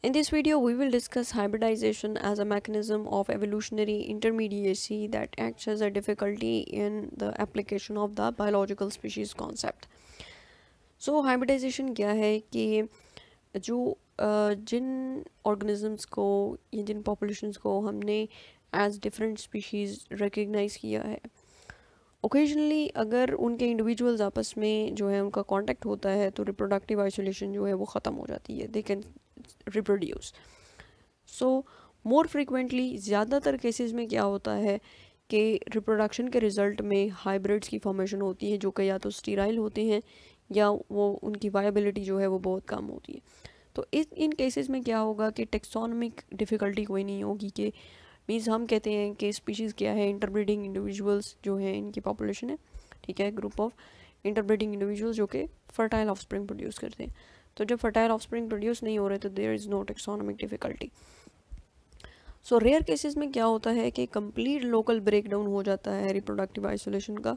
In this video, we will discuss hybridization as a mechanism of evolutionary intermediacy that acts as a difficulty in the application of the biological species concept. So, hybridization क्या है कि जो jin organisms ko, या जिन populations ko humne as different species recognize kiya hai. Occasionally, अगर उनके individuals आपस में जो है उनका contact होता है तो reproductive isolation जो है वो ख़त्म हो जाती है they can reproduce so more frequently ज़्यादातर केसेस में क्या होता है कि रिप्रोडक्शन के रिज़ल्ट में हाइब्रिड्स की फॉर्मेशन होती है जो कि या तो स्टीराइल होते हैं या वो उनकी वायबिलिटी जो है वो बहुत कम होती है तो इस इन केसेस में क्या होगा कि टेक्सोनमिक डिफ़िकल्टी कोई नहीं होगी कि मीन्स हम कहते हैं कि स्पीशीज़ क्या है इंटरब्रीडिंग इंडिविजुअल्स जो हैं इनकी पॉपुलेशन है ठीक है ग्रुप ऑफ इंटरब्रीडिंग इंडिविजुअल्स जो कि फर्टाइल ऑफ स्प्रिंग प्रोड्यूस करते हैं तो जब फर्टाइल ऑफस्प्रिंग प्रोड्यूस नहीं हो रहे तो there is no taxonomic difficulty so rare cases में क्या होता है कि कंप्लीट लोकल ब्रेकडाउन हो जाता है रिप्रोडक्टिव आइसोलेशन का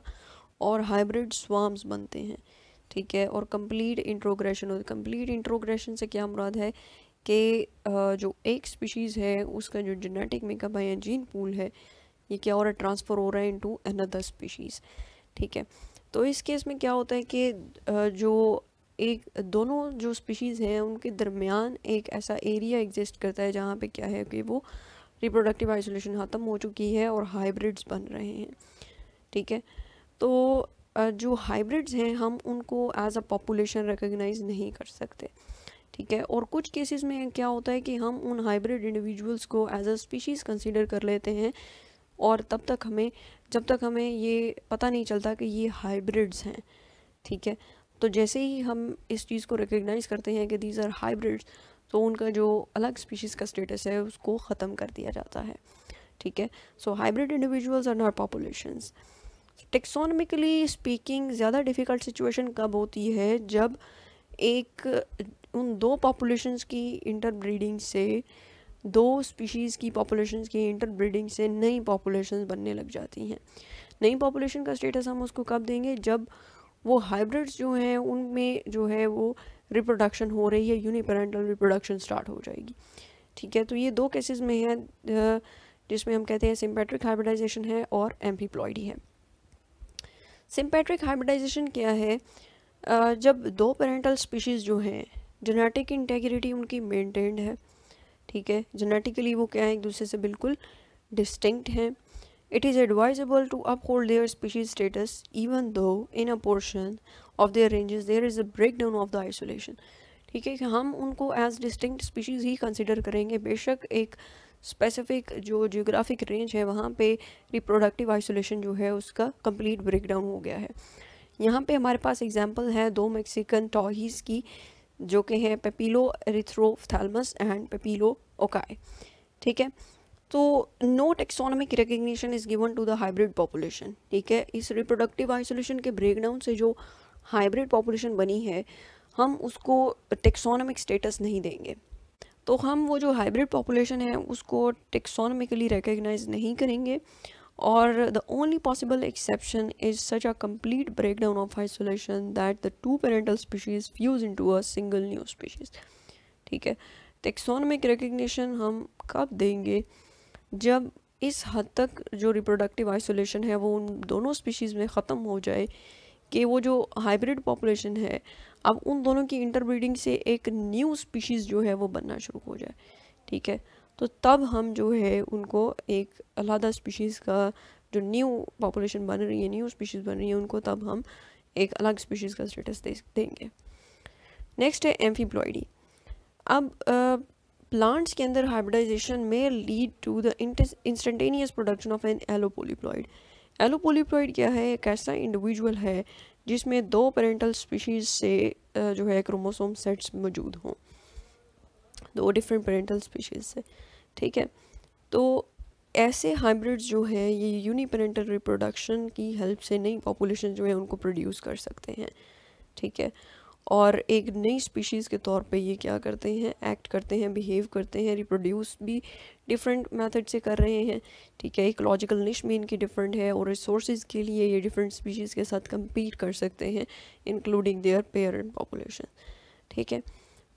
और हाइब्रिड स्वाम्स बनते हैं ठीक है और कंप्लीट इंट्रोग्रेशन होती है कंप्लीट इंट्रोग्रेशन से क्या मुराद है कि जो एक स्पीशीज़ है उसका जो जेनेटिक मेकअप है या जीन पूल है ये क्या हो रहा है ट्रांसफ़र हो रहा है इनटू अनदर स्पीशीज़ ठीक है तो इस केस में क्या होता है कि जो एक दोनों जो स्पीशीज़ हैं उनके दरमियान एक ऐसा एरिया एग्जिस्ट करता है जहाँ पे क्या है कि वो रिप्रोडक्टिव आइसोलेशन ख़त्म हो चुकी है और हाइब्रिड्स बन रहे हैं ठीक है तो जो हाइब्रिड्स हैं हम उनको एज अ पॉपुलेशन रिकोगनाइज नहीं कर सकते ठीक है और कुछ केसेस में क्या होता है कि हम उन हाइब्रिड इंडिविजुअल्स को एज अ स्पीशीज़ कंसिडर कर लेते हैं और तब तक हमें जब तक हमें ये पता नहीं चलता कि ये हाइब्रिड्स हैं ठीक है तो जैसे ही हम इस चीज़ को रिकग्नाइज़ करते हैं कि दीज आर हाइब्रिड्स तो उनका जो अलग स्पीशीज़ का स्टेटस है उसको ख़त्म कर दिया जाता है ठीक है so hybrid individuals are not populations taxonomically speaking ज़्यादा डिफ़िकल्ट सिचुएशन कब होती है जब एक उन दो पॉपुलेशंस की इंटरब्रीडिंग से दो स्पीशीज़ की पॉपुलेशंस की इंटरब्रीडिंग से नई पॉपुलेशंस बनने लग जाती हैं नई पॉपुलेशन का स्टेटस हम उसको कब देंगे जब वो हाइब्रिड्स जो हैं उनमें जो है वो रिप्रोडक्शन हो रही है यूनिपेरेंटल रिप्रोडक्शन स्टार्ट हो जाएगी ठीक है तो ये दो केसेस में है जिसमें हम कहते हैं सिम्पेट्रिक हाइब्रिडाइजेशन है और एम्पीप्लॉयडी है सिंपेट्रिक हाइब्रिडाइजेशन क्या है जब दो पेरेंटल स्पीशीज़ जो हैं जेनेटिक इंटेग्रिटी उनकी मेनटेन्ड है ठीक है जेनेटिकली वो क्या है एक दूसरे से बिल्कुल डिस्टिंक्ट हैं It is advisable to uphold their species status even though in a portion of their ranges there is a breakdown of the isolation. ठीक है हम उनको एज डिस्टिंक्ट स्पीशीज़ ही कंसिडर करेंगे बेशक एक स्पेसिफिक जो जियोग्राफिक रेंज है वहाँ पे रिप्रोडक्टिव आइसोलेशन जो है उसका कंप्लीट ब्रेकडाउन हो गया है यहाँ पे हमारे पास एग्जांपल है दो मेक्सिकन टॉहीज़ की जो के हैं पेपीलो एरिथ्रोफ्थैलमस एंड पेपीलो ओकाई ठीक है तो no taxonomic recognition is given to the hybrid population ठीक है इस रिप्रोडक्टिव आइसोलेशन के ब्रेकडाउन से जो हाइब्रिड पॉपुलेशन बनी है हम उसको टेक्सोनॉमिक स्टेटस नहीं देंगे तो हम वो जो हाइब्रिड पॉपुलेशन है उसको टेक्सोनॉमिकली रिकग्नाइज नहीं करेंगे और the only possible exception is such a break breakdown of isolation that the two parental species fuse into a single new species ठीक है टेक्सोनॉमिक रिकग्निशन हम कब देंगे जब इस हद तक जो रिप्रोडक्टिव आइसोलेशन है वो उन दोनों स्पीशीज़ में ख़त्म हो जाए कि वो जो हाइब्रिड पॉपुलेशन है अब उन दोनों की इंटरब्रीडिंग से एक न्यू स्पीशीज़ जो है वो बनना शुरू हो जाए ठीक है तो तब हम जो है उनको एक अलहदा स्पीशीज़ का जो न्यू पॉपुलेशन बन रही है न्यू स्पीशीज़ बन रही है उनको तब हम एक अलग स्पीशीज़ का स्टेटस दे देंगे नेक्स्ट है एम्फीप्लॉयडी अब प्लांट्स के अंदर हाइब्रिडाइजेशन में lead to the instantaneous production of an allopolyploid allopolyploid क्या है एक ऐसा इंडिविजुअल है जिसमें दो पेरेंटल स्पीशीज से जो है क्रोमोसोम सेट्स मौजूद हों दो डिफरेंट पेरेंटल स्पीशीज से ठीक है तो ऐसे हाइब्रिड्स जो हैं ये यूनिपेरेंटल रिप्रोडक्शन की हेल्प से नई पॉपुलेशन जो है उनको प्रोड्यूस कर सकते हैं ठीक है और एक नई स्पीशीज़ के तौर पे ये क्या करते हैं एक्ट करते हैं बिहेव करते हैं रिप्रोड्यूस भी डिफरेंट मेथड से कर रहे हैं ठीक है एक लॉजिकल निश में इनकी डिफरेंट है और रिसोर्स के लिए ये डिफरेंट स्पीशीज़ के साथ कम्पीट कर सकते हैं इंक्लूडिंग देयर पेरेंट पॉपुलेशन ठीक है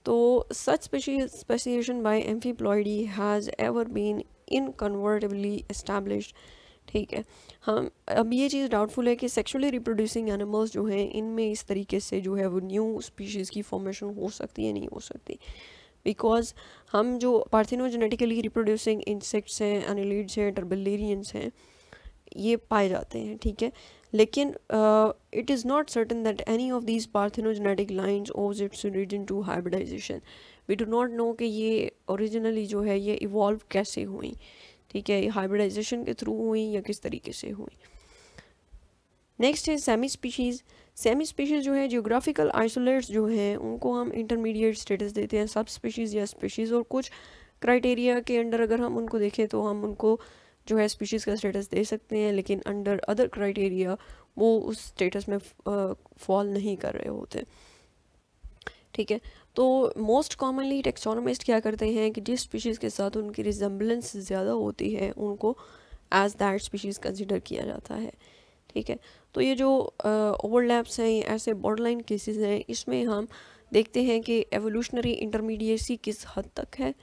तो such speciation by amphiploidy has ever been incontrovertibly established ठीक है हम हाँ, अब ये चीज़ डाउटफुल है कि सेक्सुअली रिप्रोड्यूसिंग एनिमल्स जो हैं इनमें इस तरीके से जो है वो न्यू स्पीशीज़ की फॉर्मेशन हो सकती है नहीं हो सकती बिकॉज हम जो पार्थिनोजेनेटिकली रिप्रोड्यूसिंग इंसेक्ट्स हैं एनिलीड्स हैं टर्बलेरियंस हैं ये पाए जाते हैं ठीक है लेकिन it is not certain that any of these parthenogenetic lines owes its origin to hybridization we do not know कि ये ओरिजिनली जो है ये इवॉल्व कैसे हुई ठीक है हाइब्रिडाइजेशन के थ्रू हुई या किस तरीके से हुई नेक्स्ट है सेमी स्पीशीज़ सेमी स्पीशीज़ जो है जियोग्राफिकल आइसोलेट्स जो हैं उनको हम इंटरमीडिएट स्टेटस देते हैं सब स्पीशीज़ या स्पीशीज़ और कुछ क्राइटेरिया के अंडर अगर हम उनको देखें तो हम उनको जो है स्पीशीज़ का स्टेटस दे सकते हैं लेकिन अंडर अदर क्राइटेरिया वो उस स्टेटस में फॉल नहीं कर रहे होते ठीक है तो मोस्ट कॉमनली टेक्सोनोमिस्ट क्या करते हैं कि जिस स्पीशीज़ के साथ उनकी रिजम्बलेंस ज़्यादा होती है उनको एज दैट स्पीशीज़ कंसिडर किया जाता है ठीक है तो ये जो ओवरलैप्स हैं ऐसे बॉर्डरलाइन केसेस हैं इसमें हम देखते हैं कि एवोल्यूशनरी इंटरमीडिएसी किस हद तक है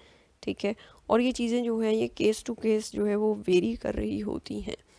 ठीक है और ये चीज़ें जो हैं ये केस टू केस जो है वो वेरी कर रही होती हैं